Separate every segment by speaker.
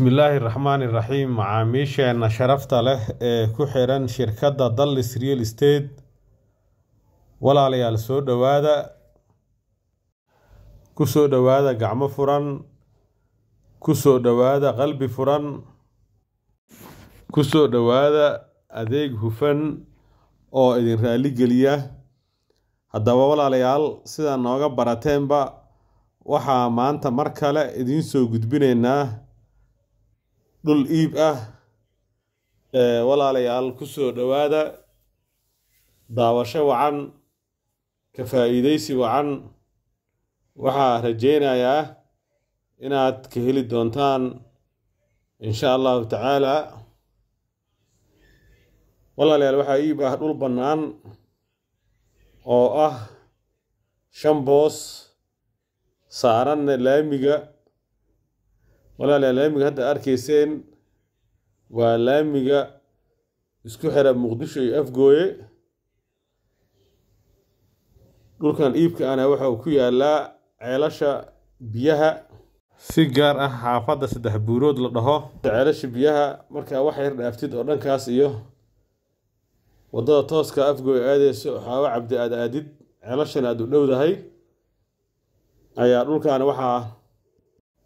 Speaker 1: bismillaahi raxmaan iraxiim macaamiisheenna sharafta leh ee ku xiran shirkadda dallis real state walaalayaal soo dhowaada ku soo dhowaada gacmo furan ku soo dhowaada qalbi furan ku soo dhowaada adeeg hufan oo idin raali geliya haddaba walaalayaal sidaa nooga barateenba waxaa maanta mar kale idiin soo gudbinaynaa dhul iib ah walaalayaal ku soo dhowaada daawasho wacan ka faa'iidaysi wacan waxaa rajaynayaa inaad ka heli doontaan insha allahu tacaala walaalayaal waxaa iib ah dhul bannaan oo ah shan boos saaranna laamiga walaalayaal laamiga hadda arkayseen waa laamiga isku xira muqdisho iyo afgooye dhulkan iibka ana waxa uu ku yaalaa ceelasha biyaha si gaar ah xaafadda saddex buurood la dhaho ceelasha biyaha markaa wax yar dhaaftid oo dhankaas iyo waddada tooska afgooye aadeyso xaawo cabdi aad aadid ceelashana aad u dhowdahay ayaa dhulkan waxaa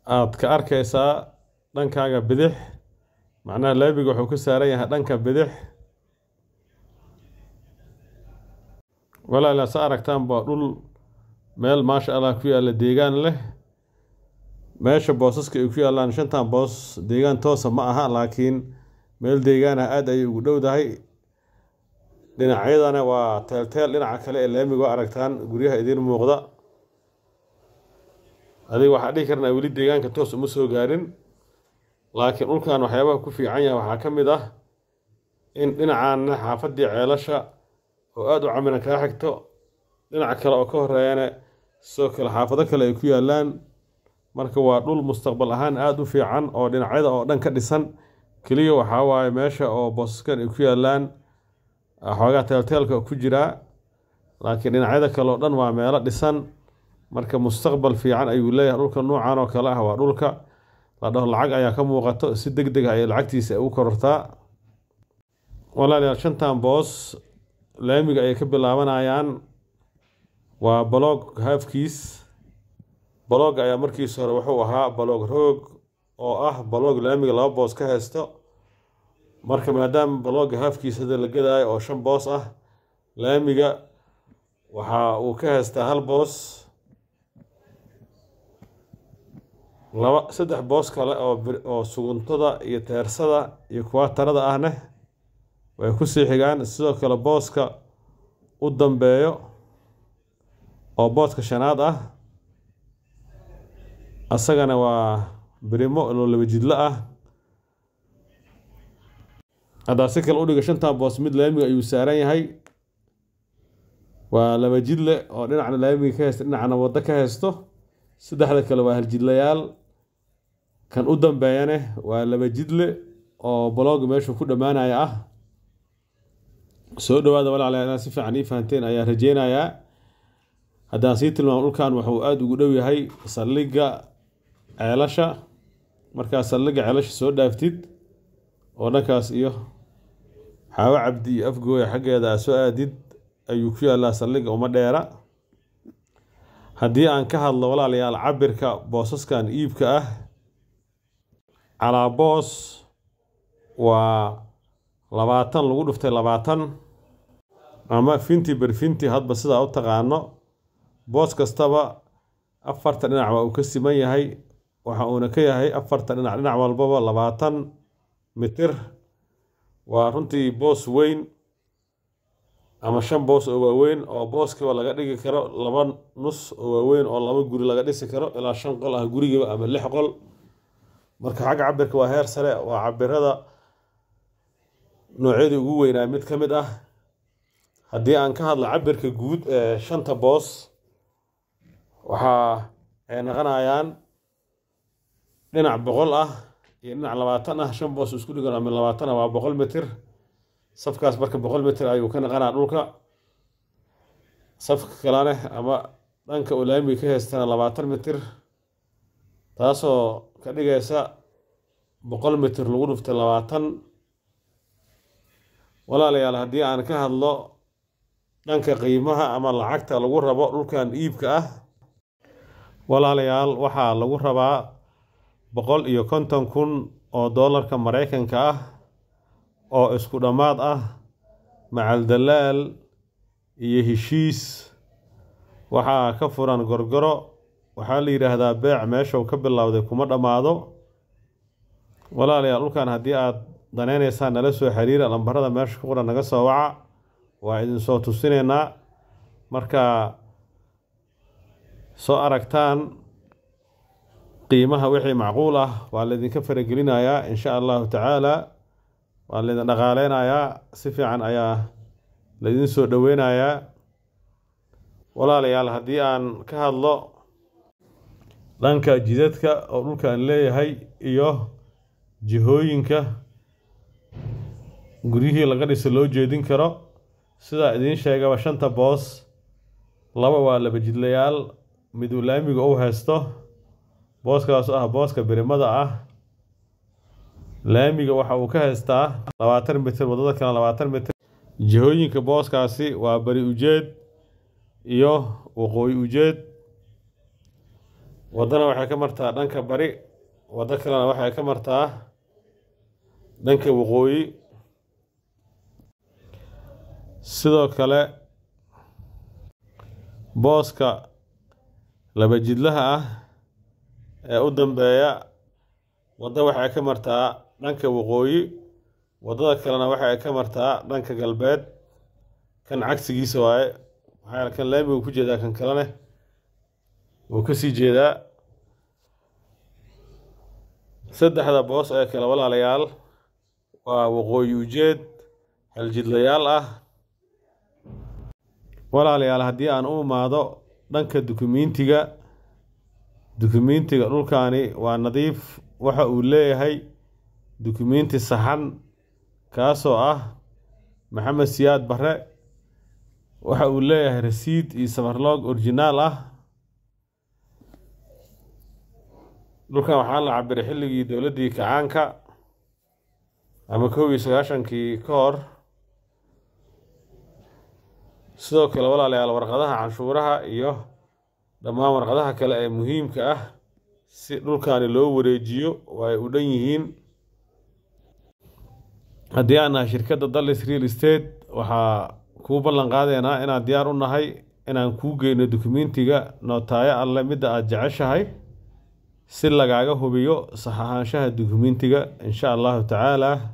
Speaker 1: aad ka arkaysaa dhankaaga bidix macnaha laabiga wuxuu ku saaran yahay dhanka bidix walaalaa sa aragtaan baa dhul meel maasha allah ku yaalla deegaan leh meesha boosaska ay ku yaallaan shantan boos deegaan toosa ma aha laakiin meel deegaanah aada ayay ugu dhowdahay dhinacyadana waa teelteel dhinaca kale ee laamiga aragtaan guryaha idiin muuqda adiga waxaa dhihi karnaa weli deegaanka toos uma soo gaarin laakiin dhulkan waxyaabaha ku fiican yahay waxaa ka mid ah in dhinacaanna xaafaddii ceelasha oo aada u camiran kaa xigto dhinac kale oo ka horeeyana sidoo kale xaafado kale ay ku yaallaan marka waa dhul mustaqbal ahaan aada u fiican oo dhinacyada oo dhan ka dhisan keliya waxaa waaye meesha oo boosaskan ay ku yaallaan ah, xoogaa teelteelka ku jiraa laakiin dhinacyada kale oo dhan waa meelo dhisan marka mustaqbal fiican ayuu leeyahay dhulka noocan oo kale ah waa dhulka ladhaho lacag ayaa ka muuqato si deg deg ah ayay lacagtiisa u korortaa walaalayaal shantan boos laamiga ayay ka bilaabanayaan waa baloog haafkiis balog ayaa markiisa hore wuxuu ahaa baloog roog oo ah baloog laamiga laba boos ka haysto marka maadaama balooga haafkiis hadda la gadaayo oo shan boos ah laamiga waxa uu ka haystaa hal boos laba saddex boos kale oo suguntada iyo teersada iyo kuwa tarada ahne way sii xigaan sidoo kale booska u dambeeyo oo booska shanaad ah asagana waa birimo loo laba ah haddaa si kale u dhiga shantan boos mid laamiga ayuu saaran yahay waa laba jidle oo dhinacna laamiga ka haysta dhinacna waddo ka haysto saddexda kale waa haljidlayaal kan u dambeeyane waa laba jidle oo boloog meeshuu ku dhammaanaya ah soo dhawaada walaalaa si fiican ii fahanteen ayaa rajeynayaa haddaan sii tilmaamo dhulkan waxuu aada ugu dhow yahay saldhigga ceelasha markaa saldhigga ceelasha soo dhaaftid oo dhankaas iyo xaawo cabdi iyo afgooya xaggeeda aa soo aadid ayuu ku yaallaa saldhigga uma dheera haddii aan ka hadlo walaalayaal cabirka boosaskan iibka ah calaaboos waa labaatan lagu dhuftay labaatan ama finti berfinti hadba sidaa u taqaano boos kastaba afartan dhinac waa uu ka siman yahay waxa uuna ka yahay afartan dhinac dhinac walbaba labaatan mitir waa runtii boos weyn ama shan boos oo waaweyn oo booskiiba laga dhigi karo laba nus oo waaweyn oo laba guri laga dhisi karo ilaa shan qol ah gurigiiba ama lix qol marka xagga cabirka waa heer sare waa cabirada noocyadii ugu weynaa mid ka mid ah haddii aan ka hadla cabirka guud ee shanta boos waxaa ay naqanayaan dhinac boqol ah iyo dhinac labaatan ah shan boos isku dhigan oo labaatan ah waa boqol mitir safkaas marka boqol mitir ayuu ka naqanaa dhulka safka kalane ama dhanka uu laami ka heystana labaatan mitir taasoo ka dhigaysa boqol mitir lagu dhuftay labaatan walaalayaal haddii aan ka hadlo dhanka qiimaha ama lacagta lagu rabo dhulkan iibka ah walaalayaal waxaa lagu rabaa boqol iyo konton kun oo doolarka maraykanka ah oo isku dhammaad ah macaldalaal iyo heshiis waxaa ka furan gorgoro waxaa la yidhaahdaa beec meeshau ka bilowday kuma dhammaado walaalayaal dhulkan haddii aad danaynaysaan nala soo xiriira lambarada meesha ku qoran naga soo waca waa idinsoo tusinaynaa markaa soo aragtaan qiimaha wixii macquul ah waa laydinka faragelinayaa insha allahu tacaala waa laydin dhaqaaleynayaa si fiican ayaa laydin soo dhoweynayaa walaalayaal haddii aan ka hadlo dhanka jidadka oo dhulkaan leeyahay iyo jihooyinka guryihii laga dhisa loo jeedin karo sidaa idiin sheegaba shanta boos laba waa laba jidlayaal mid uu laamiga u haysto booskaas ah booska birimada ah laamiga waxa uu ka haystaa labaatan mitir wadada kale labaatan mitir jihooyinka booskaasi waa bari ujeed iyo waqooyi ujeed waddana waxay ka martaa dhanka bari waddo kalena waxay ka martaa dhanka waqooyi sidoo kale booska laba jidlaha ah ee u dambeeya waddo waxay ka martaa dhanka waqooyi waddada kalena waxay ka martaa dhanka galbeed kan cagsigiisa waaye waxaa kan laamigu ku jeedaa kan kalene wuu kasii jeedaa saddexda boos ee kale walaalayaal waa waqooyi ujeed xeljidlayaal ah walaalayaal haddii aan u imaado dhanka dukumiintiga dukumiintiga dhulkaani waa nadiif waxa uu leeyahay dukumiinti saxan kaasoo ah maxamed siyaad barre waxa uu leeyahay rasiid iyo safarloog originaal ah dhulkan waxaa la cabiray xilligii dowladdii kacaanka ama kow iyo sagaashankii ka hor sidoo kale walaalayaal warqadaha canshuuraha iyo dhammaan warqadaha kale ee muhiimka ah si dhulkani loo wareejiyo oo ay u dhan yihiin haddii aan nahay shirkadda dallis real estate waxaa kuu ballan qaadaynaa inaan diyaar u nahay inaan kuu geyno dokumentiga nootaaya alle midda aada jeceshahay si lagaaga hubiyo saxahaanshaha ahaanshaha dukumentiga insha allahu tacaala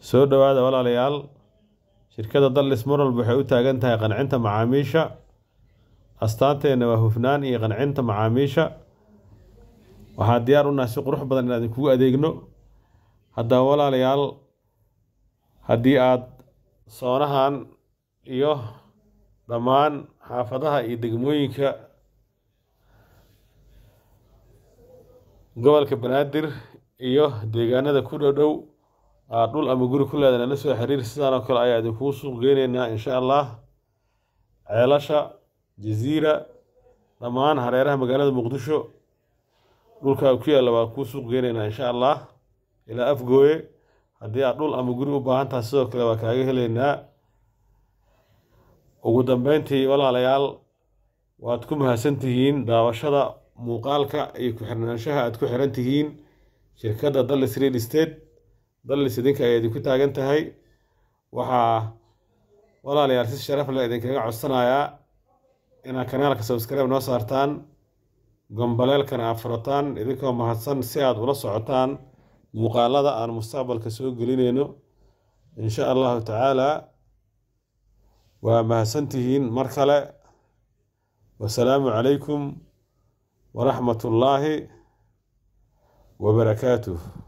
Speaker 1: soo dhowaada walaalayaal shirkadda dallis mar waxay u taagan tahay qancinta macaamiisha astaanteenna waa hufnaan iyo qancinta macaamiisha waxaa diyaar u nahay si qurux badan inaan kugu adeegno haddaba walaalayaal haddii aada soonahan iyo dhammaan xaafadaha iyo degmooyinka gobolka banaadir iyo deegaanada ku dhowdhow aad dhul ama guri ku leedahay nala soo xiriir sidaanoo kale ayaa idinkuu suuq geyneynaa insha allah ceelasha jaziira dhammaan hareeraha magaalada muqdisho dhulkaa ku yaalla waa kuu suuq geyneynaa insha allah ilaa afgooye haddii aad dhul ama guri u baahan tahay sidoo kale waa kaaga helaynaa ugu dambeyntii walaalayaal waad ku mahadsan tihiin daawashada muuqaalka iyo ku-xirnaanshaha aad ku xiran tihiin shirkadda dallas real state dallas idinka ay idinku taagan tahay waxaa walaalayaal si sharaf leh idinkaga codsanayaa inaad kanaalka sabskribe noo saartaan gombaleelkana aad furataan idinkoo mahadsan si aad ula socotaan muuqaalada aan mustaqbalka soo gelinayno insha allahu tacaalaa waa mahadsantihiin mar kale wasalaamu calaykum waraxmat ullaahi wabarakaatuh